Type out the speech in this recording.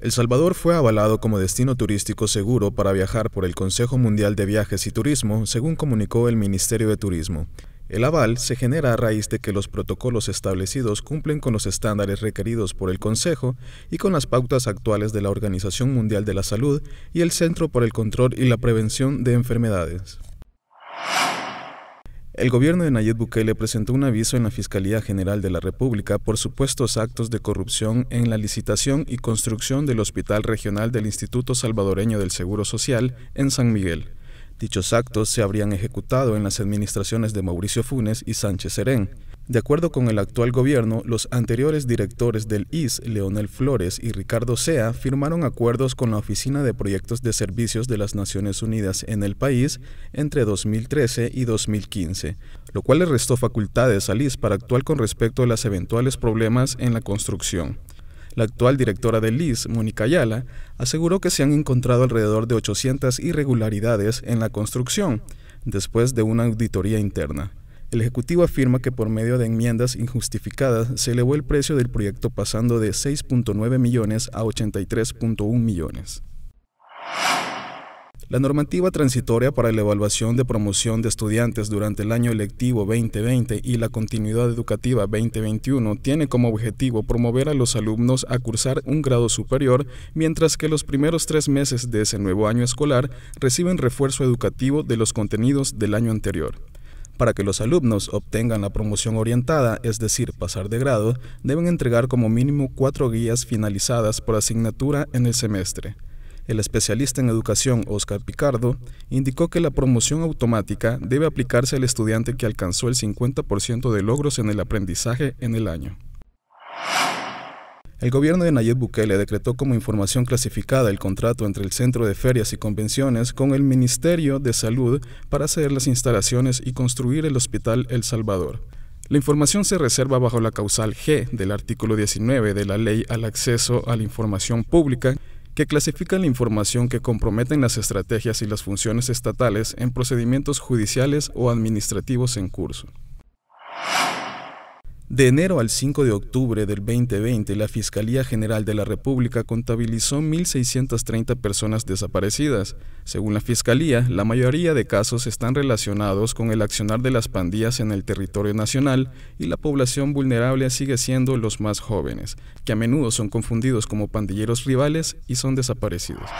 El Salvador fue avalado como destino turístico seguro para viajar por el Consejo Mundial de Viajes y Turismo, según comunicó el Ministerio de Turismo. El aval se genera a raíz de que los protocolos establecidos cumplen con los estándares requeridos por el Consejo y con las pautas actuales de la Organización Mundial de la Salud y el Centro por el Control y la Prevención de Enfermedades. El gobierno de Nayib Bukele presentó un aviso en la Fiscalía General de la República por supuestos actos de corrupción en la licitación y construcción del Hospital Regional del Instituto Salvadoreño del Seguro Social en San Miguel. Dichos actos se habrían ejecutado en las administraciones de Mauricio Funes y Sánchez Serén. De acuerdo con el actual gobierno, los anteriores directores del IS, Leonel Flores y Ricardo Sea, firmaron acuerdos con la Oficina de Proyectos de Servicios de las Naciones Unidas en el país entre 2013 y 2015, lo cual le restó facultades al IS para actuar con respecto a los eventuales problemas en la construcción. La actual directora del LIS, Mónica Ayala, aseguró que se han encontrado alrededor de 800 irregularidades en la construcción, después de una auditoría interna. El Ejecutivo afirma que por medio de enmiendas injustificadas se elevó el precio del proyecto pasando de 6.9 millones a 83.1 millones. La normativa transitoria para la evaluación de promoción de estudiantes durante el año electivo 2020 y la continuidad educativa 2021 tiene como objetivo promover a los alumnos a cursar un grado superior, mientras que los primeros tres meses de ese nuevo año escolar reciben refuerzo educativo de los contenidos del año anterior. Para que los alumnos obtengan la promoción orientada, es decir, pasar de grado, deben entregar como mínimo cuatro guías finalizadas por asignatura en el semestre. El especialista en educación Oscar Picardo indicó que la promoción automática debe aplicarse al estudiante que alcanzó el 50% de logros en el aprendizaje en el año. El gobierno de Nayib Bukele decretó como información clasificada el contrato entre el Centro de Ferias y Convenciones con el Ministerio de Salud para hacer las instalaciones y construir el Hospital El Salvador. La información se reserva bajo la causal G del artículo 19 de la Ley al Acceso a la Información Pública que clasifican la información que comprometen las estrategias y las funciones estatales en procedimientos judiciales o administrativos en curso. De enero al 5 de octubre del 2020, la Fiscalía General de la República contabilizó 1.630 personas desaparecidas. Según la Fiscalía, la mayoría de casos están relacionados con el accionar de las pandillas en el territorio nacional y la población vulnerable sigue siendo los más jóvenes, que a menudo son confundidos como pandilleros rivales y son desaparecidos.